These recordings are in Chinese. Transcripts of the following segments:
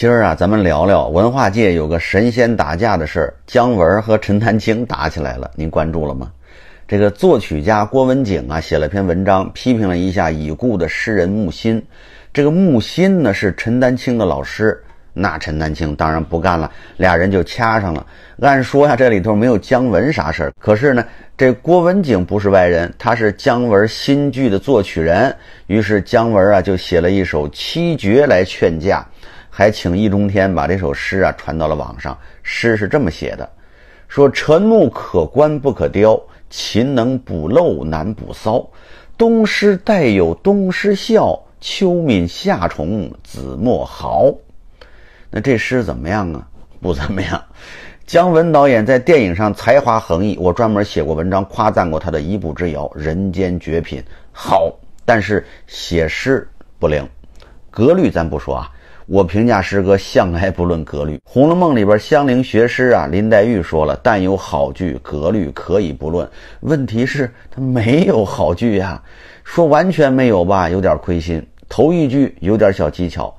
今儿啊，咱们聊聊文化界有个神仙打架的事儿。姜文和陈丹青打起来了，您关注了吗？这个作曲家郭文景啊，写了篇文章批评了一下已故的诗人木心。这个木心呢是陈丹青的老师，那陈丹青当然不干了，俩人就掐上了。按说呀，这里头没有姜文啥事儿，可是呢，这郭文景不是外人，他是姜文新剧的作曲人，于是姜文啊就写了一首七绝来劝架。还请易中天把这首诗啊传到了网上。诗是这么写的：“说沉木可观不可雕，勤能补漏难补骚。冬施带有冬施效，秋敏夏虫子莫豪。”那这诗怎么样啊？不怎么样。姜文导演在电影上才华横溢，我专门写过文章夸赞过他的《一步之遥》，人间绝品，好。但是写诗不灵。格律咱不说啊，我评价诗歌向来不论格律。《红楼梦》里边香菱学诗啊，林黛玉说了：“但有好句，格律可以不论。”问题是他没有好句呀，说完全没有吧，有点亏心。头一句有点小技巧：“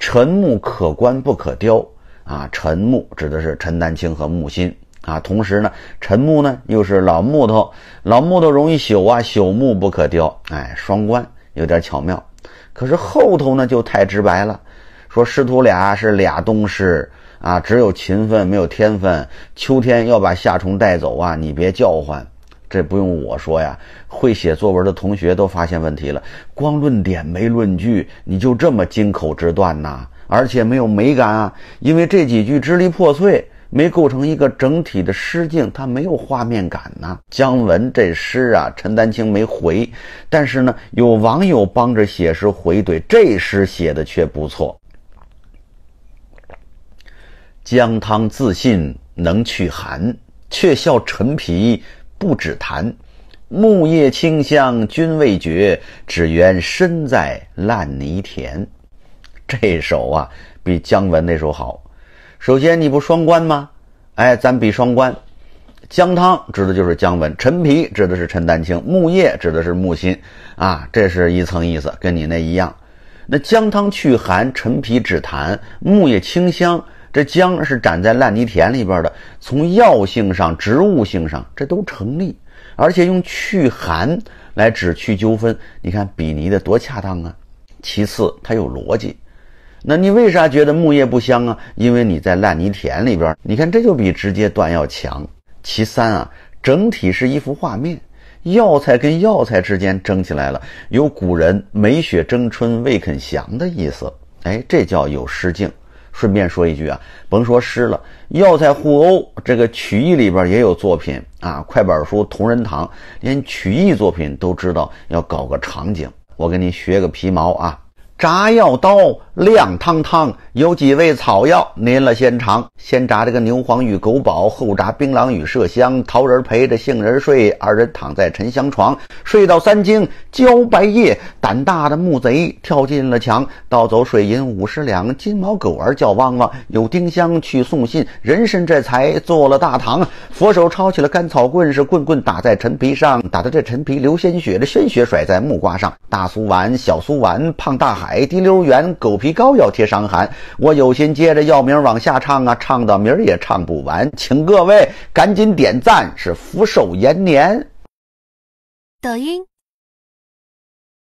沉木可观不可雕啊。”沉木指的是陈丹青和木心啊，同时呢，沉木呢又是老木头，老木头容易朽啊，朽木不可雕。哎，双关有点巧妙。可是后头呢就太直白了，说师徒俩是俩东西啊，只有勤奋没有天分。秋天要把夏虫带走啊，你别叫唤。这不用我说呀，会写作文的同学都发现问题了，光论点没论据，你就这么金口直断呐，而且没有美感啊，因为这几句支离破碎。没构成一个整体的诗境，它没有画面感呢。姜文这诗啊，陈丹青没回，但是呢，有网友帮着写诗回怼，这诗写的却不错。姜汤自信能祛寒，却笑陈皮不止痰。木叶清香君未觉，只缘身在烂泥田。这首啊，比姜文那首好。首先你不双关吗？哎，咱比双关，姜汤指的就是姜文，陈皮指的是陈丹青，木叶指的是木心，啊，这是一层意思，跟你那一样。那姜汤祛寒，陈皮止痰，木叶清香。这姜是长在烂泥田里边的，从药性上、植物性上，这都成立。而且用祛寒来指去纠纷，你看比拟的多恰当啊！其次，它有逻辑。那你为啥觉得木叶不香啊？因为你在烂泥田里边，你看这就比直接断要强。其三啊，整体是一幅画面，药材跟药材之间争起来了，有古人梅雪争春未肯降的意思。哎，这叫有诗境。顺便说一句啊，甭说诗了，药材互殴，这个曲艺里边也有作品啊，快板书、同仁堂，连曲艺作品都知道要搞个场景。我给你学个皮毛啊。炸药刀亮堂堂，有几味草药您了先尝。先炸这个牛黄与狗宝，后炸槟榔与麝香。桃仁陪着杏仁睡，二人躺在沉香床，睡到三更交白夜。胆大的木贼跳进了墙，盗走水银五十两。金毛狗儿叫汪汪，有丁香去送信。人参这才做了大堂，佛手抄起了甘草棍，是棍棍打在陈皮上，打的这陈皮流鲜血，这鲜血甩在木瓜上。大苏丸，小苏丸，胖大海。海滴溜圆，狗皮膏药贴伤寒。我有心接着药名往下唱啊，唱到明儿也唱不完。请各位赶紧点赞，是福寿延年。抖音。